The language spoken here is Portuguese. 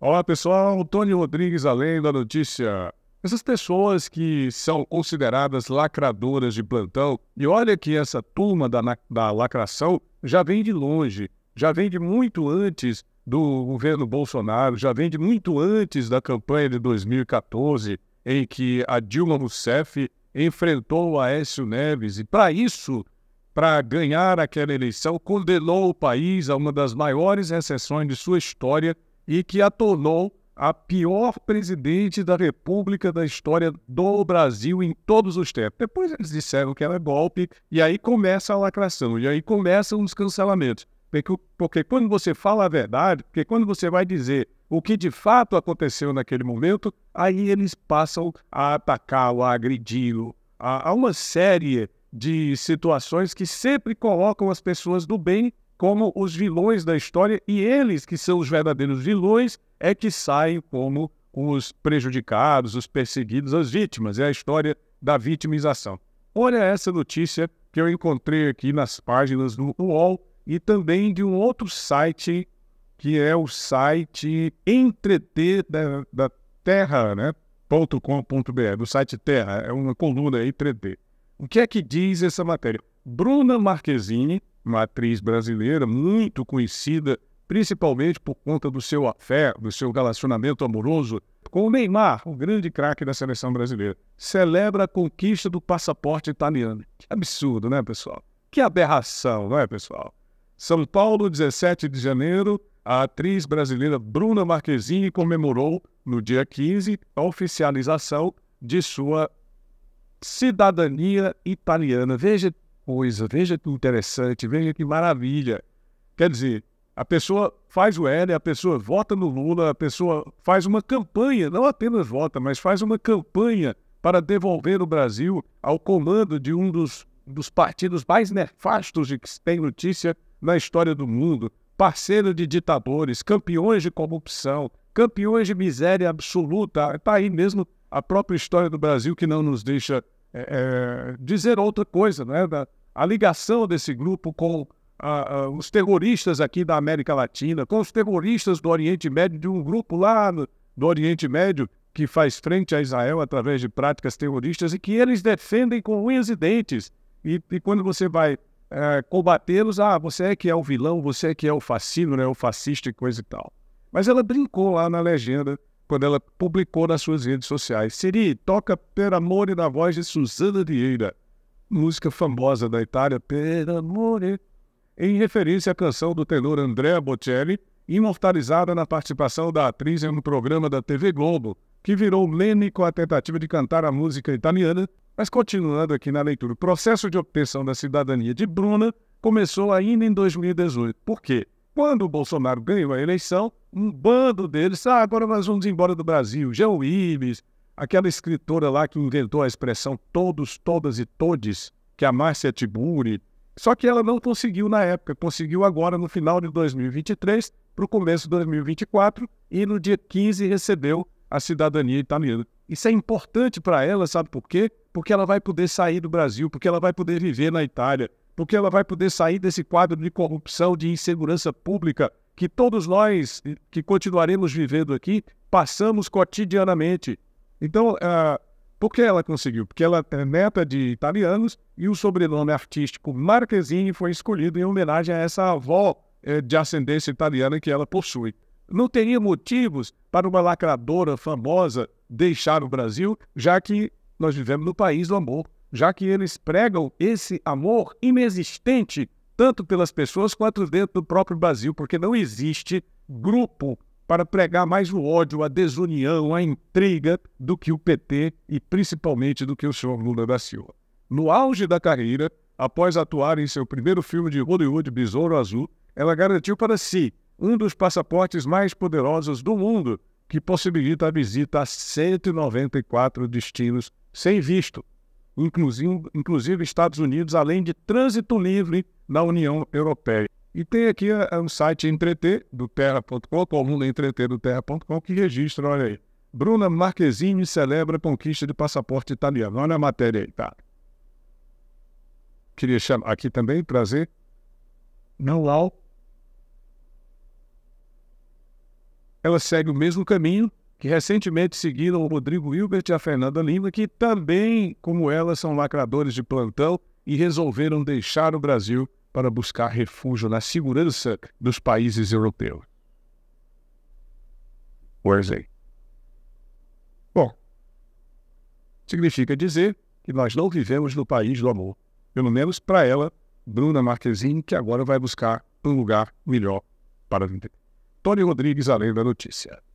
Olá pessoal, Tony Rodrigues, além da notícia. Essas pessoas que são consideradas lacradoras de plantão, e olha que essa turma da, da lacração já vem de longe, já vem de muito antes do governo Bolsonaro, já vem de muito antes da campanha de 2014, em que a Dilma Rousseff enfrentou o Aécio Neves, e para isso, para ganhar aquela eleição, condenou o país a uma das maiores recessões de sua história e que a tornou a pior presidente da República da história do Brasil em todos os tempos. Depois eles disseram que era golpe, e aí começa a lacração, e aí começam os cancelamentos. Porque, porque quando você fala a verdade, porque quando você vai dizer o que de fato aconteceu naquele momento, aí eles passam a atacá-lo, a agredi-lo, há uma série de situações que sempre colocam as pessoas do bem como os vilões da história e eles, que são os verdadeiros vilões, é que saem como os prejudicados, os perseguidos, as vítimas. É a história da vitimização. Olha essa notícia que eu encontrei aqui nas páginas do UOL e também de um outro site, que é o site Entreter da, da Terra, né? .com.br, do site Terra, é uma coluna aí, 3D. O que é que diz essa matéria? Bruna Marquezine, uma atriz brasileira muito conhecida, principalmente por conta do seu afeto, do seu relacionamento amoroso com o Neymar, o grande craque da seleção brasileira. Celebra a conquista do passaporte italiano. Que absurdo, né, pessoal? Que aberração, não é, pessoal? São Paulo, 17 de janeiro, a atriz brasileira Bruna Marquezine comemorou, no dia 15, a oficialização de sua cidadania italiana. Veja coisa, veja que interessante, veja que maravilha. Quer dizer, a pessoa faz o L, a pessoa vota no Lula, a pessoa faz uma campanha, não apenas vota, mas faz uma campanha para devolver o Brasil ao comando de um dos, dos partidos mais nefastos de que tem notícia na história do mundo, parceiro de ditadores, campeões de corrupção, campeões de miséria absoluta. Está aí mesmo a própria história do Brasil que não nos deixa é, é, dizer outra coisa, né? Da, a ligação desse grupo com os terroristas aqui da América Latina, com os terroristas do Oriente Médio, de um grupo lá no, do Oriente Médio que faz frente a Israel através de práticas terroristas e que eles defendem com unhas e dentes. E, e quando você vai é, combatê-los, ah, você é que é o vilão, você é que é o fascino, né, o fascista e coisa e tal. Mas ela brincou lá na legenda quando ela publicou nas suas redes sociais. Siri, toca Per Amore na voz de Suzana Vieira música famosa da Itália, Per Amore, em referência à canção do tenor Andrea Bocelli, imortalizada na participação da atriz em um programa da TV Globo, que virou leme com a tentativa de cantar a música italiana. Mas continuando aqui na leitura, o processo de obtenção da cidadania de Bruna começou ainda em 2018. Por quê? Quando o Bolsonaro ganhou a eleição, um bando deles, ah, agora nós vamos embora do Brasil, João Ives, Aquela escritora lá que inventou a expressão todos, todas e todes, que é a Márcia Tiburi, só que ela não conseguiu na época, conseguiu agora no final de 2023 para o começo de 2024 e no dia 15 recebeu a cidadania italiana. Isso é importante para ela, sabe por quê? Porque ela vai poder sair do Brasil, porque ela vai poder viver na Itália, porque ela vai poder sair desse quadro de corrupção, de insegurança pública que todos nós que continuaremos vivendo aqui passamos cotidianamente então, uh, por que ela conseguiu? Porque ela é neta de italianos e o sobrenome artístico Marquezine foi escolhido em homenagem a essa avó eh, de ascendência italiana que ela possui. Não teria motivos para uma lacradora famosa deixar o Brasil, já que nós vivemos no país do amor, já que eles pregam esse amor inexistente tanto pelas pessoas quanto dentro do próprio Brasil, porque não existe grupo para pregar mais o ódio, a desunião, a intriga do que o PT e principalmente do que o senhor Lula da Silva. No auge da carreira, após atuar em seu primeiro filme de Hollywood, Besouro Azul, ela garantiu para si um dos passaportes mais poderosos do mundo, que possibilita a visita a 194 destinos sem visto, inclusive, inclusive Estados Unidos, além de trânsito livre na União Europeia. E tem aqui é, é um site Entreter, do Terra.com, a coluna Entreter do Terra.com, que registra, olha aí. Bruna Marquezine celebra a conquista de passaporte italiano. Olha a matéria aí, tá? Queria chamar aqui também, trazer. Não há. Ela segue o mesmo caminho que recentemente seguiram o Rodrigo Hilbert e a Fernanda Lima, que também, como ela, são lacradores de plantão e resolveram deixar o Brasil para buscar refúgio na segurança dos países europeus. Wesley. Bom, significa dizer que nós não vivemos no país do amor, pelo menos para ela, Bruna Marquezine, que agora vai buscar um lugar melhor para viver. Tony Rodrigues, além da notícia.